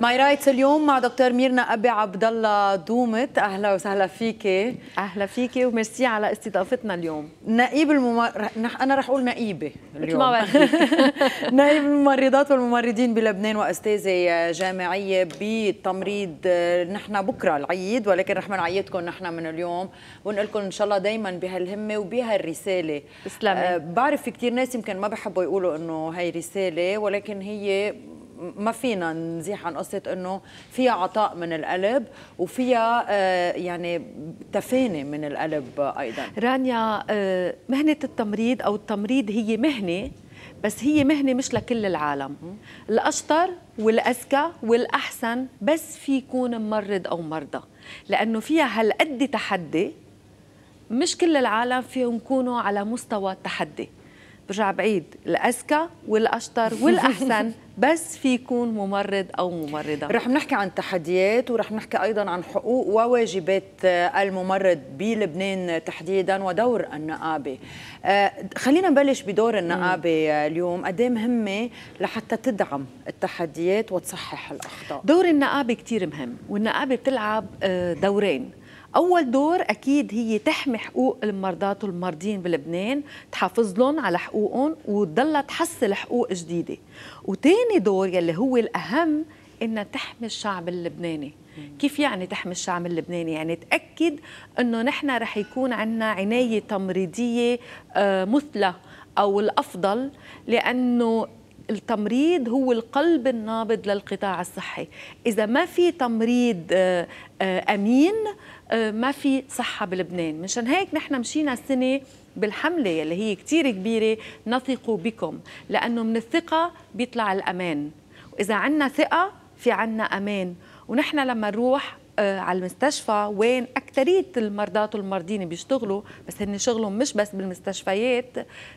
ماي رايتس اليوم مع دكتور ميرنا ابي عبد الله دومت اهلا وسهلا فيكي اهلا فيكي وميرسي على استضافتنا اليوم نقيب الممر... انا رح اقول نقيبه اليوم نقيب الممرضات والممرضين بلبنان واستاذه جامعيه بالتمريض نحن بكره العيد ولكن رح نعيدكم نحن من اليوم ونقول لكم ان شاء الله دائما بهالهمه وبهالرساله تسلمي أه بعرف في كثير ناس يمكن ما بحبوا يقولوا انه هي رساله ولكن هي ما فينا نزيح عن قصه انه فيها عطاء من القلب وفيها آه، يعني تفاني من القلب ايضا رانيا آه، مهنه التمريض او التمريض هي مهنه بس هي مهنه مش لكل العالم الاشطر والاذكى والاحسن بس في يكون ممرض او مرضى لانه فيها هالقد تحدي مش كل العالم فيهم يكونوا على مستوى التحدي برجع بعيد الاذكى والاشطر والاحسن بس في يكون ممرض او ممرضه رح نحكي عن تحديات ورح نحكي ايضا عن حقوق وواجبات آه، الممرض بلبنان تحديدا ودور النقابه آه، خلينا نبلش بدور النقابه آه، اليوم قد إيه مهمه لحتى تدعم التحديات وتصحح الاخطاء دور النقابه كثير مهم والنقابه بتلعب دورين أول دور أكيد هي تحمي حقوق المرضات والمرضين بلبنان تحافظ لهم على حقوقهم وتضلها تحصل حقوق جديدة وتاني دور يلي هو الأهم إنها تحمي الشعب اللبناني كيف يعني تحمي الشعب اللبناني يعني تأكد أنه نحن رح يكون عندنا عناية تمريضية آه، مثلى أو الأفضل لأنه التمريض هو القلب النابض للقطاع الصحي إذا ما في تمريض آه، آه، أمين آه، ما في صحة بلبنان مشان هيك نحن مشينا السنة بالحملة اللي هي كتير كبيرة نثق بكم لأنه من الثقة بيطلع الأمان وإذا عنا ثقة في عنا أمان ونحن لما نروح آه، على المستشفى وين أكترية المرضات والمرضين بيشتغلوا بس هن شغلهم مش بس بالمستشفيات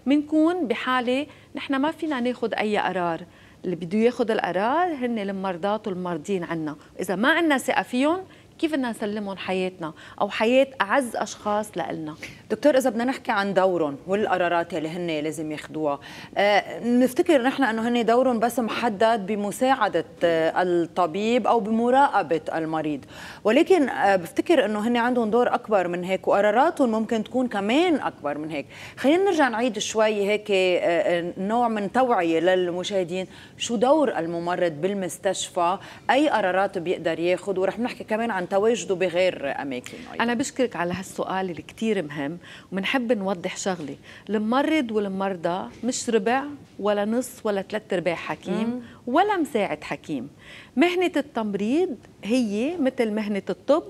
بنكون بحالة نحن ما فينا ناخد أي قرار اللي بده ياخد القرار هن المرضات والمرضين عنا إذا ما عنا ثقة فيهم كيف بدنا نسلمهم حياتنا او حياه اعز اشخاص لنا دكتور اذا بدنا نحكي عن دورهم والقرارات اللي هن لازم ياخذوها آه، نفتكر نحن انه هن دورهم بس محدد بمساعده آه، الطبيب او بمراقبه المريض ولكن آه، بفتكر انه هن عندهم دور اكبر من هيك وقراراتهم ممكن تكون كمان اكبر من هيك خلينا نرجع نعيد شوي هيك نوع من توعيه للمشاهدين شو دور الممرض بالمستشفى اي قرارات بيقدر ياخذ ورح نحكي كمان عن تواجده بغير اماكن أيضا. انا بشكرك على هالسؤال اللي كثير مهم وبنحب نوضح شغله الممرض والمرضى مش ربع ولا نص ولا ثلاث ارباع حكيم مم. ولا مساعد حكيم مهنه التمريض هي مثل مهنه الطب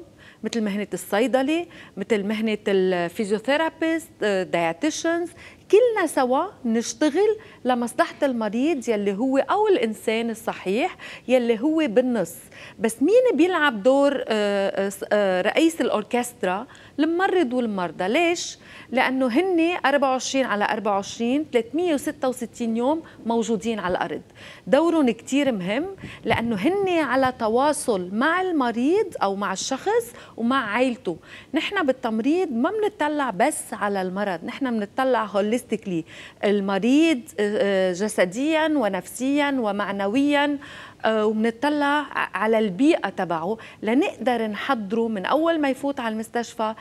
مثل مهنة الصيدلة مثل مهنة الفيزيوثيرابيست دايتيشنز كلنا سوا نشتغل لمصلحة المريض يلي هو أو الإنسان الصحيح يلي هو بالنص بس مين بيلعب دور آه، آه، آه، رئيس الأوركسترا الممرض والمرضى ليش؟ لأنه هن 24 على 24 366 يوم موجودين على الأرض دورهم كتير مهم لأنه هن على تواصل مع المريض أو مع الشخص ومع عائلته نحن بالتمريض ما بنطلع بس على المرض نحن بنطلع هوليستيكلي المريض آه، آه، جسديا ونفسيا ومعنويا آه، وبنطلع على البيئه تبعه لنقدر نحضره من اول ما يفوت على المستشفى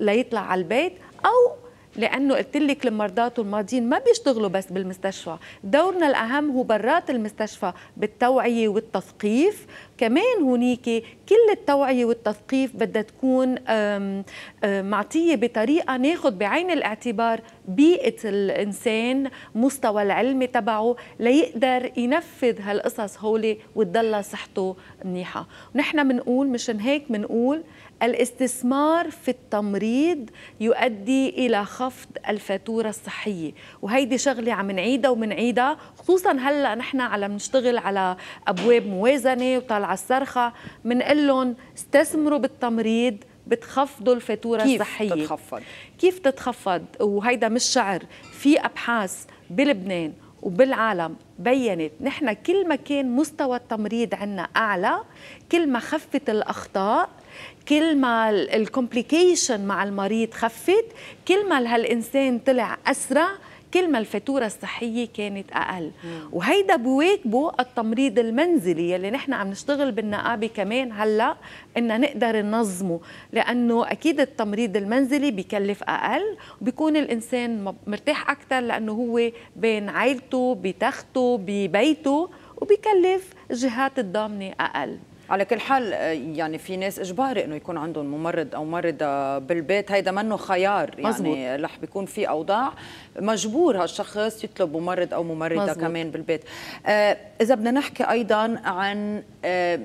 ليطلع على البيت او لانه قلت لك المرضات والمرضين ما بيشتغلوا بس بالمستشفى دورنا الاهم هو برات المستشفى بالتوعيه والتثقيف كمان هنيك كل التوعية والتثقيف بدها تكون معطية بطريقة ناخذ بعين الاعتبار بيئة الإنسان مستوى العلمي تبعه ليقدر ينفذ هالقصص هولي وتضل صحته منيحة ونحن منقول مشان هيك منقول الاستثمار في التمريض يؤدي إلى خفض الفاتورة الصحية وهيدي شغلة عم نعيدها ومنعيدها خصوصا هلأ نحن على بنشتغل على أبواب موازنة وطالع على الصرخه بنقول لهم استثمروا بالتمريض بتخفضوا الفاتوره كيف الصحيه كيف تتخفض كيف تتخفض وهيدا مش شعر في ابحاث بلبنان وبالعالم بينت نحن كل ما كان مستوى التمريض عندنا اعلى كل ما خفت الاخطاء كل ما الكومبليكيشن مع المريض خفت كل ما هالانسان طلع اسرع كل ما الفاتوره الصحيه كانت اقل وهيدا بواكبه التمريض المنزلي يلي نحن عم نشتغل بالنقابه كمان هلا ان نقدر ننظمه لانه اكيد التمريض المنزلي بكلف اقل وبيكون الانسان مرتاح اكثر لانه هو بين عائلته بتخته ببيته وبكلف جهات الضامنه اقل على كل حال آه، يعني في ناس اجباري انه يكون عندهم ممرض او ممرضه بالبيت هيدا منه خيار يعني مزبوط. رح بيكون في اوضاع مجبور هالشخص يطلب ممرض او ممرضه مزبوط. كمان بالبيت آه اذا بدنا نحكي ايضا عن آه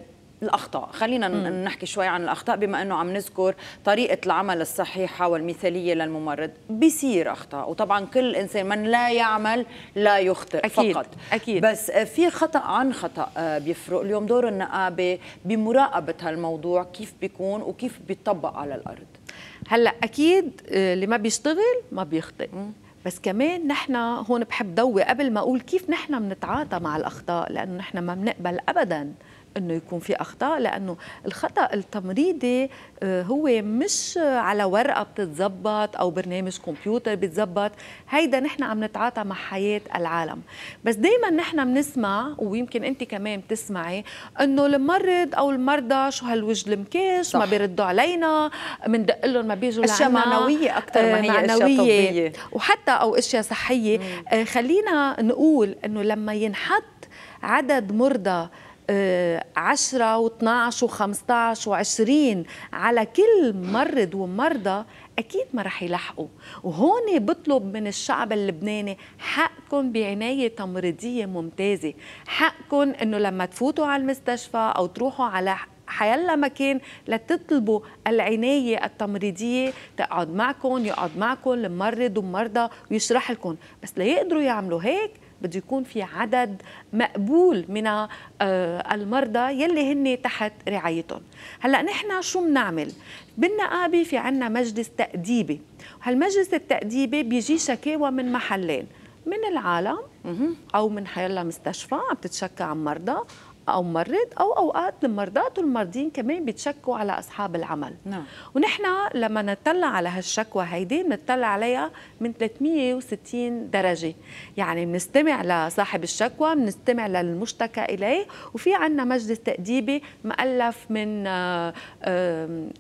الاخطاء خلينا م. نحكي شوي عن الاخطاء بما انه عم نذكر طريقه العمل الصحيحه والمثاليه للممرض بيصير اخطاء وطبعا كل انسان من لا يعمل لا يخطئ أكيد. فقط أكيد. بس في خطا عن خطا آه، بيفرق اليوم دور النقابه بمراقبه هالموضوع كيف بيكون وكيف بيطبق على الارض هلا اكيد آه، اللي ما بيشتغل ما بيخطئ م. بس كمان نحن هون بحب ضوي قبل ما اقول كيف نحن بنتعاطى مع الاخطاء لانه نحن ما بنقبل ابدا انه يكون في اخطاء لانه الخطا التمريضي آه، هو مش على ورقه بتتظبط او برنامج كمبيوتر بتزبط هيدا نحن عم نتعاطى مع حياه العالم بس دائما نحن بنسمع ويمكن انت كمان بتسمعي انه الممرض او المرضى شو هالوجه المكاش ما بيردوا علينا بندق لهم ما بيجوا اشياء معنويه اكثر ما هي آه، معنوية. اشياء طبيه وحتى او اشياء صحيه مم. آه، خلينا نقول انه لما ينحط عدد مرضى 10 و12 و15 و20 على كل مرض ومرضى اكيد ما رح يلحقوا وهون بطلب من الشعب اللبناني حقكم بعنايه تمريضيه ممتازه حقكم انه لما تفوتوا على المستشفى او تروحوا على حيلا مكان لتطلبوا العناية التمريضية تقعد معكم يقعد معكم الممرض ومرضى ويشرح لكم بس ليقدروا يعملوا هيك بده يكون في عدد مقبول من آه، المرضى يلي هن تحت رعايتهم هلا نحن شو بنعمل بالنقابه في عنا مجلس تاديبي هالمجلس التاديبي بيجي شكاوى من محلين من العالم او من حيلا مستشفى عم تتشكى عن مرضى او ممرض او اوقات المرضات والمرضين كمان بيتشكوا على اصحاب العمل نعم. ونحن لما نطلع على هالشكوى هيدي بنطلع عليها من 360 درجه يعني بنستمع لصاحب الشكوى بنستمع للمشتكى اليه وفي عندنا مجلس تاديبي مؤلف من آه،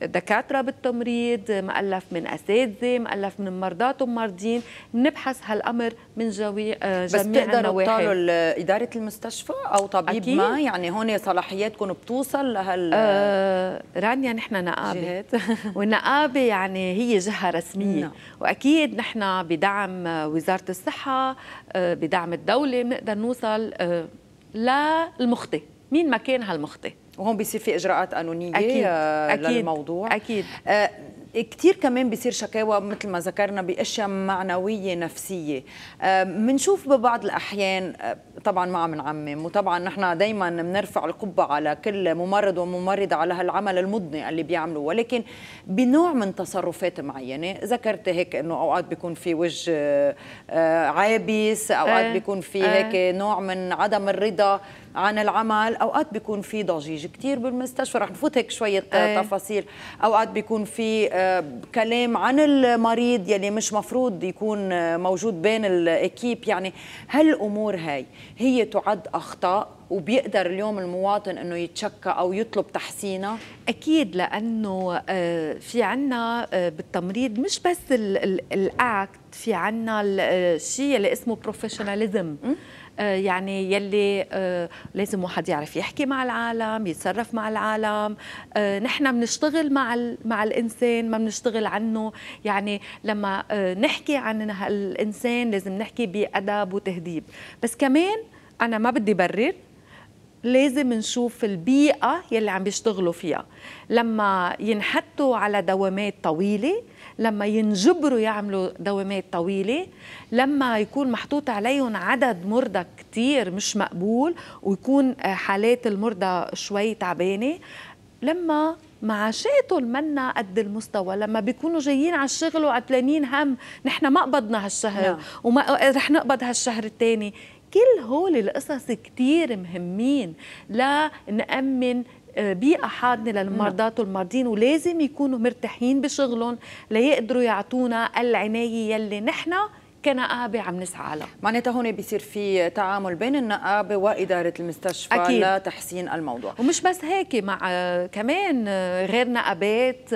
دكاتره بالتمريض مؤلف من اساتذه مؤلف من مرضات ومرضين بنبحث هالامر من آه، جميع بس بتقدروا تطالوا اداره المستشفى او طبيب أكيد. ما يعني يعني هون صلاحياتكم بتوصل لهال آه رانيا نحن نقابه والنقابه يعني هي جهه رسميه نعم. واكيد نحن بدعم وزاره الصحه آه، بدعم الدوله بنقدر نوصل آه، للمخطئ مين ما كان هالمخطئ وهون بيصير في اجراءات قانونيه أكيد. آه، أكيد. للموضوع اكيد كثير كمان بيصير شكاوى مثل ما ذكرنا باشياء معنويه نفسيه بنشوف آه، ببعض الاحيان آه، طبعا ما عم نعمم وطبعا نحن دائما بنرفع القبه على كل ممرض وممرضه على هالعمل المضني اللي بيعملوه ولكن بنوع من تصرفات معينه ذكرت هيك انه اوقات بيكون في وجه آه، عابس اوقات إيه، بيكون في هيك إيه. نوع من عدم الرضا عن العمل اوقات بيكون في ضجيج كثير بالمستشفى رح نفوت هيك شويه أي. تفاصيل اوقات بيكون في آه، كلام عن المريض يلي مش مفروض يكون آه، موجود بين الاكيب يعني هالامور هاي هي تعد اخطاء وبيقدر اليوم المواطن انه يتشكى او يطلب تحسينها؟ اكيد لانه آه، في عنا آه، بالتمريض مش بس الاكت في عنا الشيء آه، اللي اسمه بروفيشناليزم يعني يلي لازم واحد يعرف يحكي مع العالم يتصرف مع العالم نحن بنشتغل مع مع الانسان ما بنشتغل عنه يعني لما نحكي عن الانسان لازم نحكي بادب وتهذيب بس كمان انا ما بدي برر لازم نشوف البيئة يلي عم بيشتغلوا فيها لما ينحطوا على دوامات طويلة لما ينجبروا يعملوا دوامات طويلة لما يكون محطوط عليهم عدد مرضى كتير مش مقبول ويكون آه، حالات المرضى شوي تعبانة لما معاشاتهم منا قد المستوى لما بيكونوا جايين على الشغل وعتلانين هم نحن ما قبضنا هالشهر نعم. وما آه، رح نقبض هالشهر الثاني كل هول القصص كتير مهمين لنأمن آه، بيئة حاضنة للمرضات نعم. والمرضين ولازم يكونوا مرتاحين بشغلهم ليقدروا يعطونا العناية يلي نحنا كنقابه عم نسعى لها معناتها هون بيصير في تعامل بين النقابه واداره المستشفى أكيد. لتحسين الموضوع ومش بس هيك مع كمان غير نقابات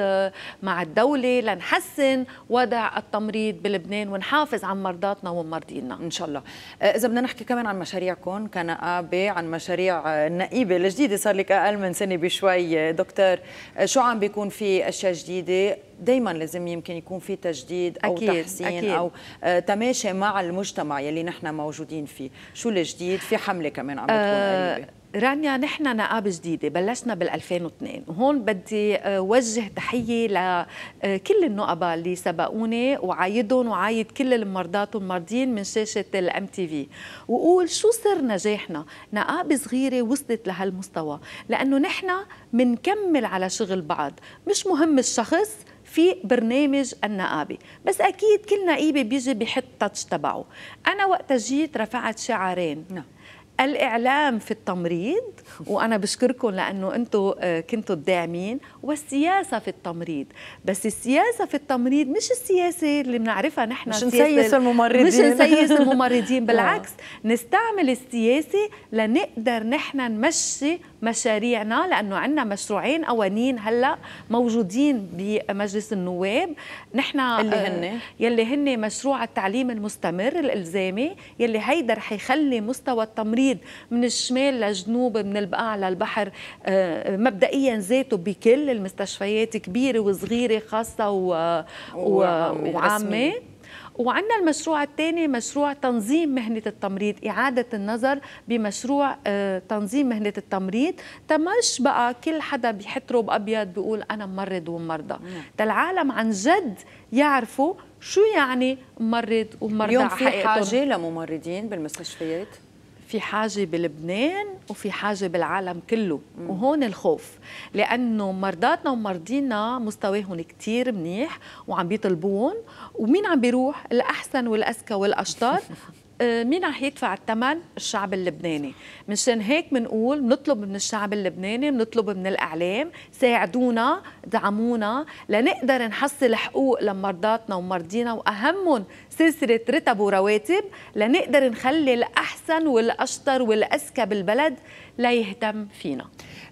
مع الدوله لنحسن وضع التمريض بلبنان ونحافظ عن مرضاتنا ومرضينا ان شاء الله آه، اذا بدنا نحكي كمان عن مشاريعكم كنقابه عن مشاريع النقيبه الجديده صار لك اقل من سنه بشوي دكتور آه، شو عم بيكون في اشياء جديده دائما لازم يمكن يكون في تجديد او أكيد تحسين أكيد او آه، تماشي مع المجتمع يلي نحن موجودين فيه شو الجديد في حمله كمان عم بتكون أه قريبه رانيا نحن نقابة جديدة بلشنا بال 2002 وهون بدي آه، وجه تحية لكل آه، النقباء اللي سبقوني وعايدهم وعايد كل المرضات والمرضين من شاشة الام تي في وقول شو سر نجاحنا نقابة صغيرة وصلت لهالمستوى لأنه نحن منكمل على شغل بعض مش مهم الشخص في برنامج النقابه بس اكيد كل نقيبه بيجي بحط تاتش تبعه انا وقت جيت رفعت شعارين نعم. الاعلام في التمريض وانا بشكركم لانه انتم آه، كنتوا الداعمين والسياسه في التمريض بس السياسه في التمريض مش السياسه اللي بنعرفها نحن مش نسيس الممرضين مش نسيس الممرضين بالعكس نستعمل السياسه لنقدر نحن نمشي مشاريعنا لانه عندنا مشروعين قوانين هلا موجودين بمجلس النواب نحن آه، اللي هن يلي هن مشروع التعليم المستمر الالزامي يلي هيدا رح يخلي مستوى التمريض بيزيد من الشمال للجنوب من البقاع آه، للبحر آه، آه، مبدئيا ذاته بكل المستشفيات كبيره وصغيره خاصه و... و... وعامه وعندنا المشروع الثاني مشروع تنظيم مهنة التمريض إعادة النظر بمشروع تنظيم مهنة التمريض تمش بقى كل حدا روب بأبيض بيقول أنا ممرض ومرضى العالم عن جد يعرفوا شو يعني ممرض ومرضى اليوم في حاجة لممرضين بالمستشفيات؟ في حاجه بلبنان وفي حاجه بالعالم كله مم. وهون الخوف لانه مرضاتنا ومرضينا مستواهم كثير منيح وعم بيطلبون ومين عم بيروح الاحسن والاذكى والاشطر آه، مين رح يدفع الثمن؟ الشعب اللبناني، مشان هيك بنقول بنطلب من الشعب اللبناني، بنطلب من الاعلام، ساعدونا، دعمونا لنقدر نحصل حقوق لمرضاتنا ومرضينا واهمهم سلسله رتب ورواتب لنقدر نخلي الاحسن والاشطر والاذكى بالبلد لا يهتم فينا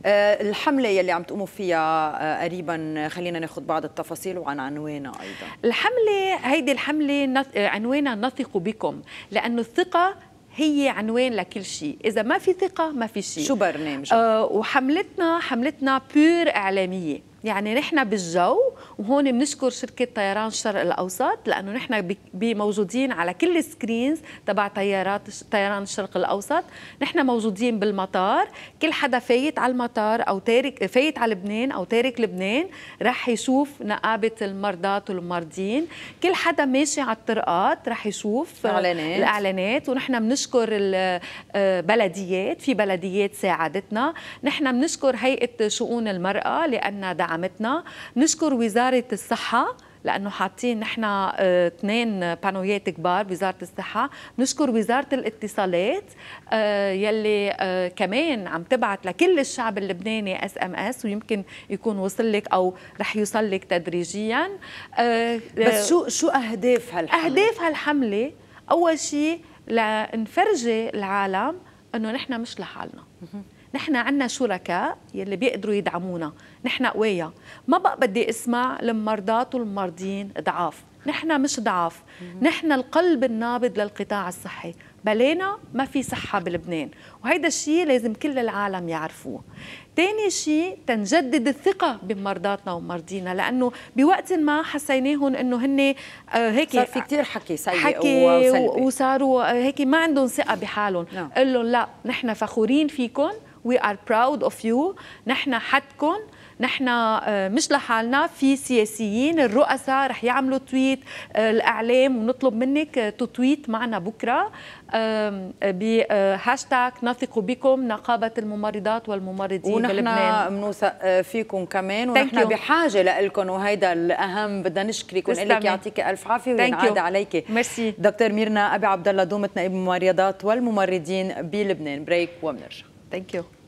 آه، الحملة يلي عم تقوموا فيها آه، قريبا آه، خلينا ناخذ بعض التفاصيل وعن عنوانها أيضا الحملة هيدي الحملة عنوانها نثق بكم لأنه الثقة هي عنوان لكل شيء إذا ما في ثقة ما في شيء شو برنامج؟ آه وحملتنا حملتنا بير إعلامية يعني نحن بالجو وهون بنشكر شركه طيران الشرق الاوسط لانه نحن موجودين على كل السكرينز تبع طيارات طيران الشرق الاوسط نحن موجودين بالمطار كل حدا فايت على المطار او تارك فايت على لبنان او تارك لبنان راح يشوف نقابه المرضات والمرضين كل حدا ماشي على الطرقات راح يشوف الاعلانات الاعلانات ونحن بنشكر البلديات آه، في بلديات ساعدتنا نحن بنشكر هيئه شؤون المراه لانها دعمتنا دعمتنا نشكر وزارة الصحة لانه حاطين نحن آه، اثنين بانويات كبار بوزاره الصحه نشكر وزاره الاتصالات آه، يلي آه، كمان عم تبعت لكل الشعب اللبناني اس ام اس ويمكن يكون وصل لك او رح يوصل لك تدريجيا بس شو شو اهداف هالحمله اهداف هالحمله اول شيء لنفرجي العالم انه نحن مش لحالنا نحن عندنا شركاء يلي بيقدروا يدعمونا نحن قوية ما بقى بدي اسمع المرضات والمرضين ضعاف نحن مش ضعاف نحن القلب النابض للقطاع الصحي بلينا ما في صحة بلبنان وهيدا الشيء لازم كل العالم يعرفوه تاني شيء تنجدد الثقة بمرضاتنا ومرضينا لأنه بوقت ما حسيناهم أنه هن آه، هيك صار في كثير حكي سيء حكي وسلبي. وصاروا آه، هيك ما عندهم ثقة بحالهم no. نعم. لهم لا نحن فخورين فيكم وي ار براود اوف يو نحن حدكم نحن آه، مش لحالنا في سياسيين الرؤساء رح يعملوا تويت آه، الاعلام ونطلب منك تتويت آه، معنا بكره بهاشتاج نثق بكم نقابه الممرضات والممرضين ونحن بلبنان بنوثق فيكم كمان ونحن بحاجه لكم وهيدا الاهم بدنا نشكرك ونقول لك يعطيك الف عافيه وينعاد عليك ميرسي دكتور ميرنا ابي عبد الله دومت نائب الممرضات والممرضين بلبنان بريك وبنرجع ثانك يو